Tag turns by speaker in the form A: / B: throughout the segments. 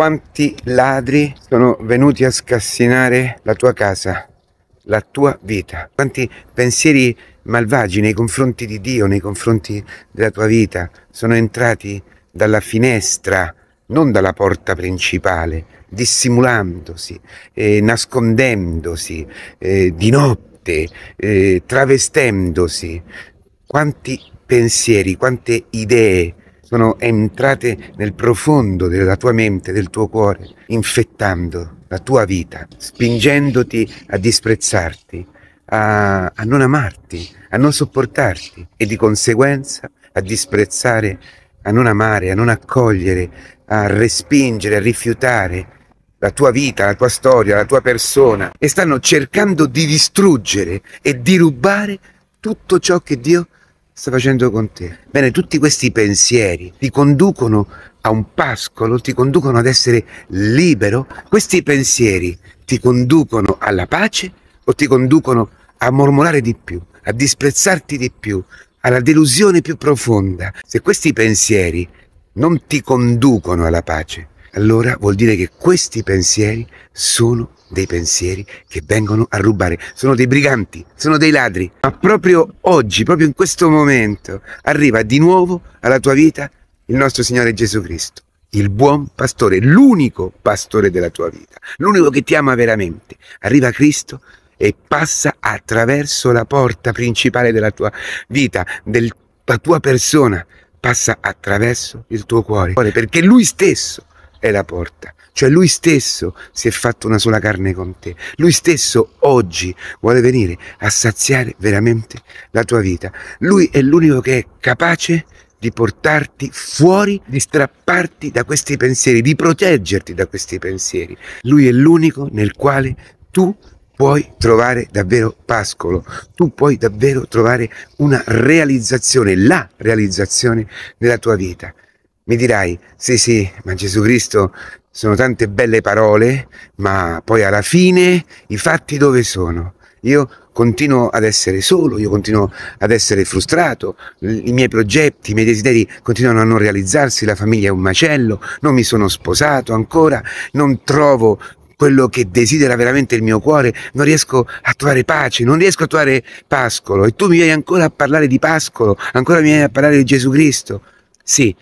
A: quanti ladri sono venuti a scassinare la tua casa, la tua vita, quanti pensieri malvagi nei confronti di Dio, nei confronti della tua vita, sono entrati dalla finestra, non dalla porta principale, dissimulandosi, eh, nascondendosi eh, di notte, eh, travestendosi. Quanti pensieri, quante idee sono entrate nel profondo della tua mente, del tuo cuore, infettando la tua vita, spingendoti a disprezzarti, a, a non amarti, a non sopportarti e di conseguenza a disprezzare, a non amare, a non accogliere, a respingere, a rifiutare la tua vita, la tua storia, la tua persona e stanno cercando di distruggere e di rubare tutto ciò che Dio sta facendo con te. Bene, tutti questi pensieri ti conducono a un pascolo, ti conducono ad essere libero. Questi pensieri ti conducono alla pace o ti conducono a mormorare di più, a disprezzarti di più, alla delusione più profonda. Se questi pensieri non ti conducono alla pace, allora vuol dire che questi pensieri sono dei pensieri che vengono a rubare. Sono dei briganti, sono dei ladri. Ma proprio oggi, proprio in questo momento, arriva di nuovo alla tua vita il nostro Signore Gesù Cristo, il buon pastore, l'unico pastore della tua vita, l'unico che ti ama veramente. Arriva Cristo e passa attraverso la porta principale della tua vita, della tua persona, passa attraverso il tuo cuore, perché Lui stesso è la porta cioè lui stesso si è fatto una sola carne con te. Lui stesso oggi vuole venire a saziare veramente la tua vita. Lui è l'unico che è capace di portarti fuori, di strapparti da questi pensieri, di proteggerti da questi pensieri. Lui è l'unico nel quale tu puoi trovare davvero pascolo, tu puoi davvero trovare una realizzazione, la realizzazione della tua vita. Mi dirai, sì sì, ma Gesù Cristo sono tante belle parole, ma poi alla fine i fatti dove sono? Io continuo ad essere solo, io continuo ad essere frustrato, i miei progetti, i miei desideri continuano a non realizzarsi, la famiglia è un macello, non mi sono sposato ancora, non trovo quello che desidera veramente il mio cuore, non riesco a trovare pace, non riesco a trovare Pascolo e tu mi vieni ancora a parlare di Pascolo, ancora mi vieni a parlare di Gesù Cristo. Sì,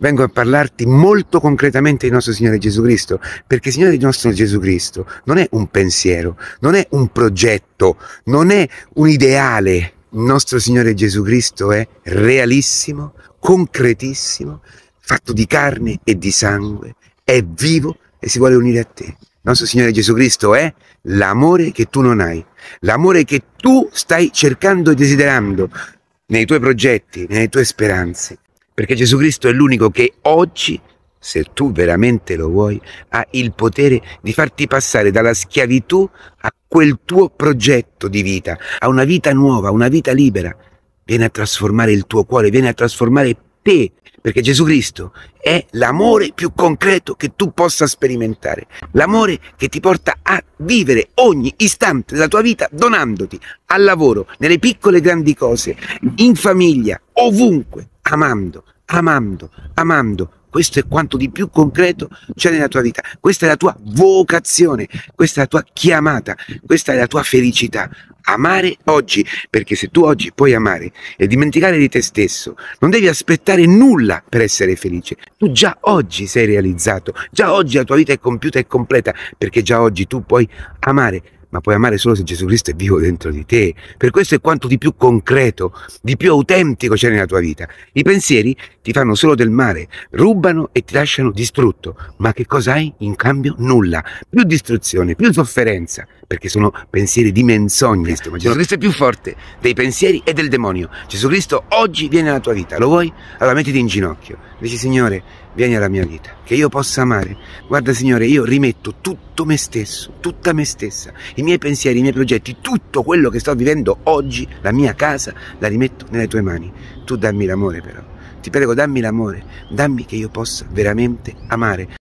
A: vengo a parlarti molto concretamente di nostro Signore Gesù Cristo, perché Signore nostro Gesù Cristo non è un pensiero, non è un progetto, non è un ideale. Il nostro Signore Gesù Cristo è realissimo, concretissimo, fatto di carne e di sangue, è vivo e si vuole unire a te. Il nostro Signore Gesù Cristo è l'amore che tu non hai, l'amore che tu stai cercando e desiderando nei tuoi progetti, nelle tue speranze. Perché Gesù Cristo è l'unico che oggi, se tu veramente lo vuoi, ha il potere di farti passare dalla schiavitù a quel tuo progetto di vita, a una vita nuova, una vita libera. Viene a trasformare il tuo cuore, viene a trasformare te, perché Gesù Cristo è l'amore più concreto che tu possa sperimentare, l'amore che ti porta a vivere ogni istante della tua vita donandoti al lavoro, nelle piccole e grandi cose, in famiglia, ovunque, amando, amando, amando. Questo è quanto di più concreto c'è nella tua vita. Questa è la tua vocazione, questa è la tua chiamata, questa è la tua felicità. Amare oggi, perché se tu oggi puoi amare e dimenticare di te stesso, non devi aspettare nulla per essere felice. Tu già oggi sei realizzato, già oggi la tua vita è compiuta e completa, perché già oggi tu puoi amare ma puoi amare solo se Gesù Cristo è vivo dentro di te. Per questo è quanto di più concreto, di più autentico c'è nella tua vita. I pensieri ti fanno solo del male, rubano e ti lasciano distrutto, ma che cosa hai in cambio? Nulla, più distruzione, più sofferenza perché sono pensieri di menzogna. Cristo, Gesù Cristo è più forte dei pensieri e del demonio. Gesù Cristo oggi viene alla tua vita, lo vuoi? Allora mettiti in ginocchio, dici Signore, vieni alla mia vita, che io possa amare. Guarda Signore, io rimetto tutto me stesso, tutta me stessa, i miei pensieri, i miei progetti, tutto quello che sto vivendo oggi, la mia casa, la rimetto nelle tue mani. Tu dammi l'amore però. Ti prego, dammi l'amore, dammi che io possa veramente amare.